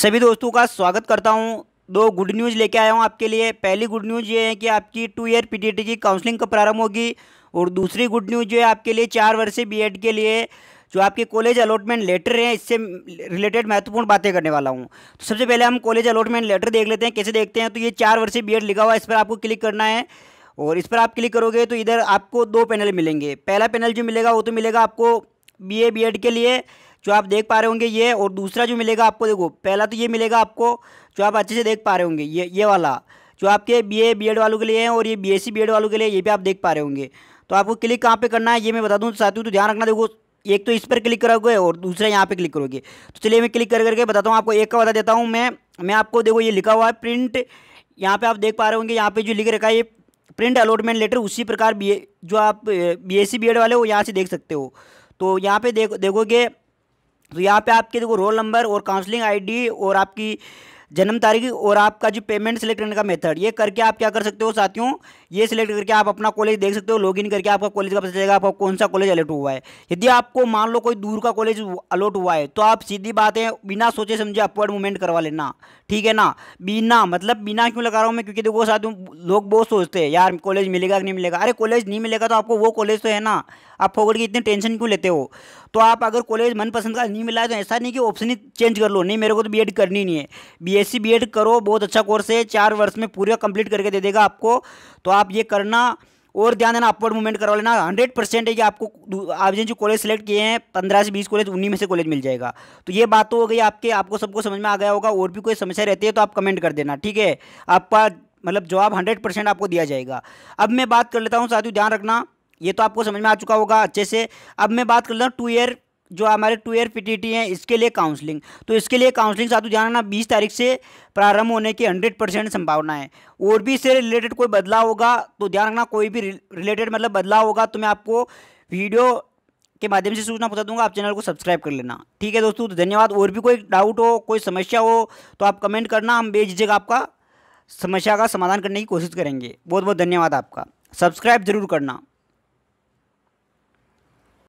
सभी दोस्तों का स्वागत करता हूं दो गुड न्यूज़ लेके आया हूं आपके लिए पहली गुड न्यूज़ ये है कि आपकी टू ईयर पीटीटी की काउंसलिंग का प्रारंभ होगी और दूसरी गुड न्यूज़ जो है आपके लिए चार वर्षीय बीएड के लिए जो आपके कॉलेज अलॉटमेंट लेटर हैं इससे रिलेटेड महत्वपूर्ण बातें करने वाला हूँ तो सबसे पहले हम कॉलेज अलॉटमेंट लेटर देख लेते हैं कैसे देखते हैं तो ये चार वर्षीय बी लिखा हुआ है इस पर आपको क्लिक करना है और इस पर आप क्लिक करोगे तो इधर आपको दो पैनल मिलेंगे पहला पैनल जो मिलेगा वो तो मिलेगा आपको बी ए के लिए जो आप देख पा रहे होंगे ये और दूसरा जो मिलेगा आपको देखो पहला तो ये मिलेगा आपको जो आप अच्छे से देख पा रहे होंगे ये ये वाला जो आपके बी ए बी एड वालों के लिए हैं और ये B S C B Ed वालों के लिए ये भी आप देख पा रहे होंगे तो आपको क्लिक कहाँ पे करना है ये मैं बता दूँ साथियों तो ध्यान रखना देखो एक तो इस पर क्लिक करोगे और दूसरा यहाँ पे क्लिक करोगे तो चलिए मैं क्लिक कर करके बताता हूँ आपको एक का बता देता हूँ मैं मैं आपको देखो ये लिखा हुआ है प्रिंट यहाँ पे आप देख पा रहे होंगे यहाँ पे जो लिख रखा है ये प्रिंट अलॉटमेंट लेटर उसी प्रकार बी जो आप B S C B Ed वाले हो यहाँ से देख सकते हो तो यहाँ पे देखोगे तो यहाँ पे आपके देखो रोल नंबर और काउंसलिंग आईडी और आपकी जन्म तारीख और आपका जो पेमेंट सेलेक्ट करने का मेथड ये करके आप क्या कर सकते हो साथियों ये सिलेक्ट करके आप अपना कॉलेज देख सकते हो लॉगिन करके आपका कॉलेज का पता चलेगा आपका कौन सा कॉलेज अलॉट हुआ है यदि आपको मान लो कोई दूर का कॉलेज अलॉट हुआ है तो आप सीधी बात है बिना सोचे समझे अपवर्ड मूवमेंट करवा लेना ठीक है ना बिना मतलब बिना क्यों लगा रहा हूँ मैं क्योंकि देखो साथियों लोग बहुत सोचते हैं यार कॉलेज मिलेगा कि नहीं मिलेगा अरे कॉलेज नहीं मिलेगा तो आपको वो कॉलेज तो है ना आप फोकट की इतनी टेंशन क्यों लेते हो तो आप अगर कॉलेज मनपसंद का नहीं मिला है तो ऐसा नहीं कि ऑप्शन ही चेंज कर लो नहीं मेरे को तो बी करनी नहीं है बी एस करो बहुत अच्छा कोर्स है चार वर्ष में पूरा कंप्लीट करके दे देगा आपको तो आप ये करना और ध्यान देना अपवर्ड मूवमेंट करवा लेना हंड्रेड परसेंट है कि आपको आप जो कॉलेज सेलेक्ट किए हैं पंद्रह से बीस कॉलेज उन्हीं में से कॉलेज मिल जाएगा तो ये बात तो हो गई आपके आपको सबको समझ में आ गया होगा और भी कोई समस्या रहती है तो आप कमेंट कर देना ठीक है आपका मतलब जवाब हंड्रेड परसेंट आपको दिया जाएगा अब मैं बात कर लेता हूँ साथियों ध्यान रखना ये तो आपको समझ में आ चुका होगा अच्छे से अब मैं बात कर लूँ हूँ टू ईयर जो हमारे टू ईयर पीटीटी हैं इसके लिए काउंसलिंग तो इसके लिए काउंसलिंग साधु जाना बीस तारीख से प्रारंभ होने की हंड्रेड परसेंट संभावना है और भी इससे रिलेटेड कोई बदलाव होगा तो ध्यान रखना कोई भी रिलेटेड मतलब बदलाव होगा तो मैं आपको वीडियो के माध्यम से सूचना पहुँचा दूंगा आप चैनल को सब्सक्राइब कर लेना ठीक है दोस्तों तो धन्यवाद और भी कोई डाउट हो कोई समस्या हो तो आप कमेंट करना हम बेझिझक आपका समस्या का समाधान करने की कोशिश करेंगे बहुत बहुत धन्यवाद आपका सब्सक्राइब जरूर करना